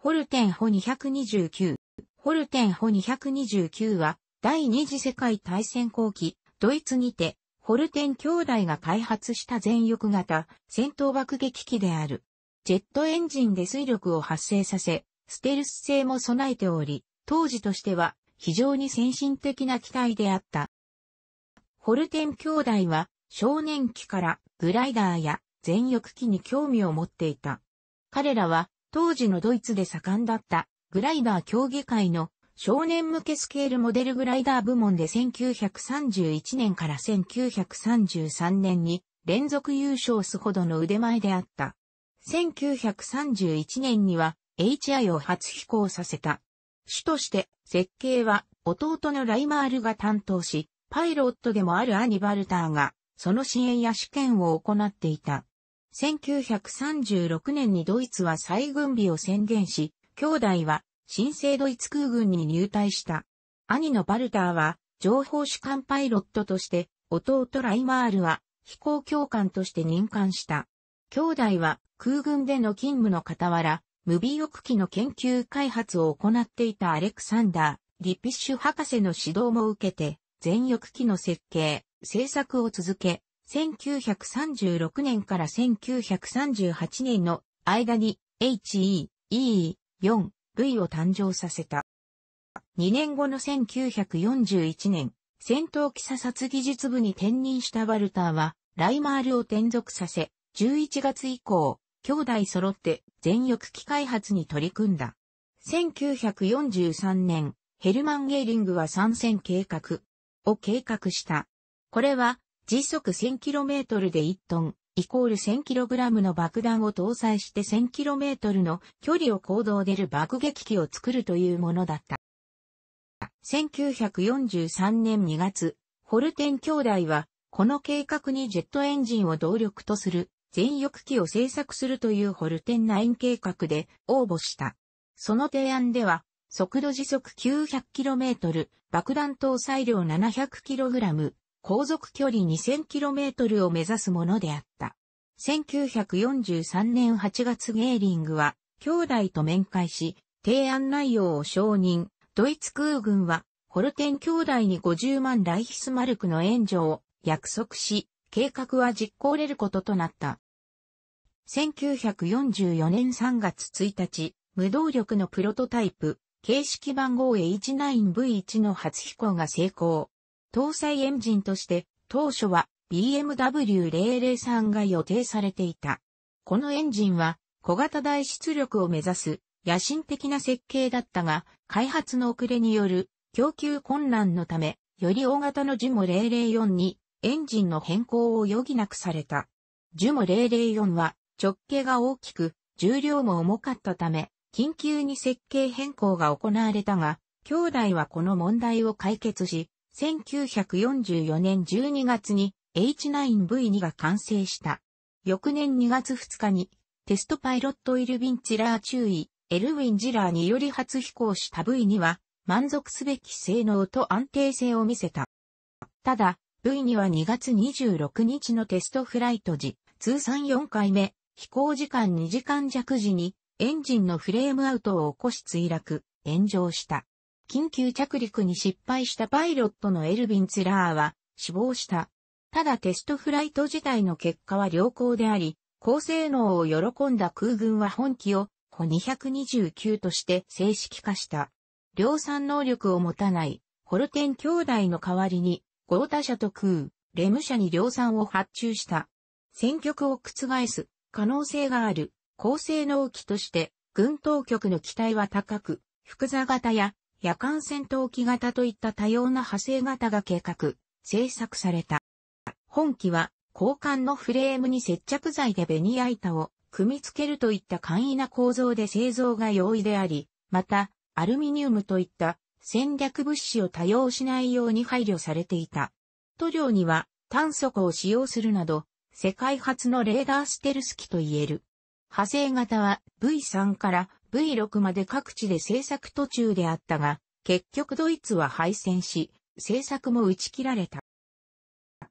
ホルテンホ229。ホルテンホ229は、第二次世界大戦後期、ドイツにて、ホルテン兄弟が開発した全翼型戦闘爆撃機である。ジェットエンジンで水力を発生させ、ステルス性も備えており、当時としては非常に先進的な機体であった。ホルテン兄弟は少年期からグライダーや全翼機に興味を持っていた。彼らは当時のドイツで盛んだったグライダー競技会の少年向けスケールモデルグライダー部門で1931年から1933年に連続優勝すほどの腕前であった。1931年には HI を初飛行させた。主として設計は弟のライマールが担当し、パイロットでもあるアニバルターがその支援や試験を行っていた。1936年にドイツは再軍備を宣言し、兄弟は新生ドイツ空軍に入隊した。兄のバルターは情報主管パイロットとして、弟ライマールは飛行教官として任官した。兄弟は空軍での勤務の傍ら、無ー翼機の研究開発を行っていたアレクサンダー、リピッシュ博士の指導も受けて、全翼機の設計、制作を続け、1936年から1938年の間に HE、E、4類を誕生させた。2年後の1941年、戦闘機査察技術部に転任したバルターは、ライマールを転属させ、11月以降、兄弟揃って全翼機開発に取り組んだ。1943年、ヘルマン・ゲーリングは参戦計画を計画した。これは時速 1000km で1トン、イコール 1000kg の爆弾を搭載して 1000km の距離を行動出る爆撃機を作るというものだった。1943年2月、ホルテン兄弟は、この計画にジェットエンジンを動力とする全翼機を製作するというホルテン9計画で応募した。その提案では、速度時速 900km、爆弾搭載量 700kg、航続距離 2000km を目指すものであった。1943年8月ゲーリングは兄弟と面会し、提案内容を承認、ドイツ空軍はホルテン兄弟に50万ライヒスマルクの援助を約束し、計画は実行れることとなった。1944年3月1日、無動力のプロトタイプ、形式番号 H9V1 の初飛行が成功。搭載エンジンとして当初は BMW003 が予定されていた。このエンジンは小型大出力を目指す野心的な設計だったが、開発の遅れによる供給困難のため、より大型のジュモ004にエンジンの変更を余儀なくされた。ジュモ004は直径が大きく、重量も重かったため、緊急に設計変更が行われたが、兄弟はこの問題を解決し、1944年12月に H9V2 が完成した。翌年2月2日にテストパイロットイルヴィン・チラー注意、エルウィン・ジラーにより初飛行した V2 は満足すべき性能と安定性を見せた。ただ、V2 は2月26日のテストフライト時、通算4回目、飛行時間2時間弱時にエンジンのフレームアウトを起こし墜落、炎上した。緊急着陸に失敗したパイロットのエルヴィン・ツラーは死亡した。ただテストフライト自体の結果は良好であり、高性能を喜んだ空軍は本機を歩229として正式化した。量産能力を持たない、ホルテン兄弟の代わりに、ゴータ社と空、レム社に量産を発注した。戦局を覆す可能性がある高性能機として、軍当局の期待は高く、複座型や夜間戦闘機型といった多様な派生型が計画、製作された。本機は、交換のフレームに接着剤でベニヤ板を組み付けるといった簡易な構造で製造が容易であり、また、アルミニウムといった戦略物資を多用しないように配慮されていた。塗料には炭素庫を使用するなど、世界初のレーダーステルス機と言える。派生型は V3 から V6 まで各地で制作途中であったが、結局ドイツは敗戦し、制作も打ち切られた。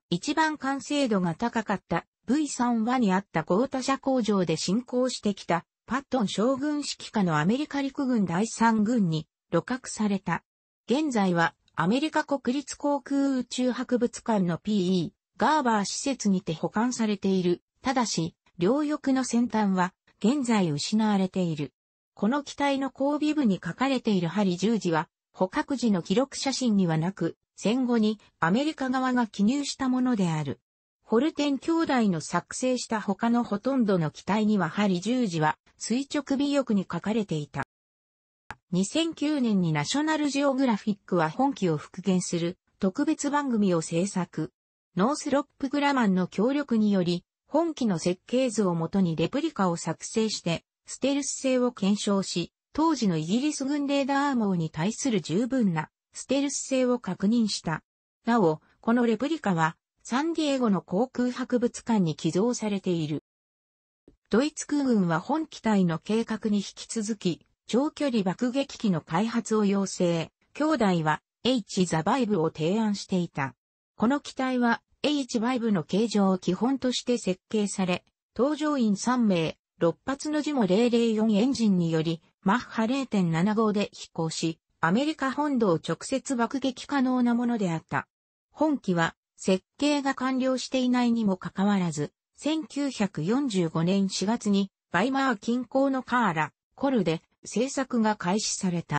一番完成度が高かった V3 はにあった豪他社工場で進行してきたパットン将軍指揮下のアメリカ陸軍第3軍に露獲された。現在はアメリカ国立航空宇宙博物館の PE ガーバー施設にて保管されている。ただし、両翼の先端は現在失われている。この機体の後尾部に書かれている針十字は、捕獲時の記録写真にはなく、戦後にアメリカ側が記入したものである。ホルテン兄弟の作成した他のほとんどの機体には針十字は垂直尾翼に書かれていた。2009年にナショナルジオグラフィックは本機を復元する特別番組を制作。ノースロップグラマンの協力により、本機の設計図をもとにレプリカを作成して、ステルス性を検証し、当時のイギリス軍レーダー網に対する十分なステルス性を確認した。なお、このレプリカはサンディエゴの航空博物館に寄贈されている。ドイツ空軍は本機体の計画に引き続き、長距離爆撃機の開発を要請。兄弟は H ザバイブを提案していた。この機体は H バイブの形状を基本として設計され、搭乗員3名、6発のジモ004エンジンにより、マッハ0.75で飛行し、アメリカ本土を直接爆撃可能なものであった。本機は、設計が完了していないにもかかわらず、1945年4月に、バイマー近郊のカーラ、コルで製作が開始された。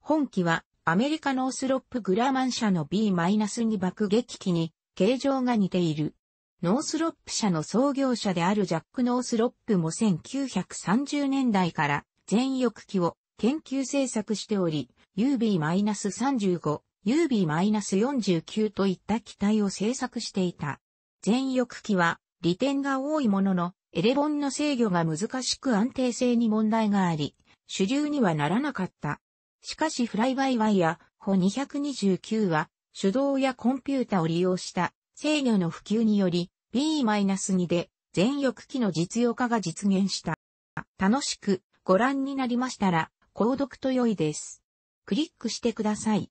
本機は、アメリカのオスロップグラマン社の B-2 爆撃機に、形状が似ている。ノースロップ社の創業者であるジャック・ノースロップも1930年代から全翼機を研究制作しており、UB-35、UB-49 といった機体を制作していた。全翼機は利点が多いものの、エレボンの制御が難しく安定性に問題があり、主流にはならなかった。しかしフライバイワイやホ229は手動やコンピュータを利用した制御の普及により B-2 で全翼機の実用化が実現した。楽しくご覧になりましたら、購読と良いです。クリックしてください。